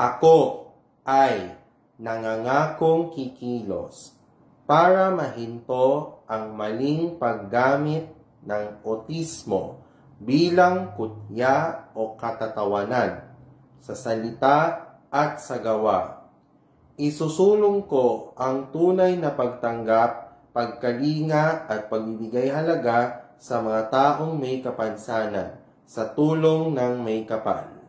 Ako ay nangangakong kikilos para mahinto ang maling paggamit ng otismo bilang kutya o katatawanan sa salita at sa gawa. Isusulong ko ang tunay na pagtanggap, pagkalinga at pagbibigay halaga sa mga taong may kapansanan sa tulong ng may kapal.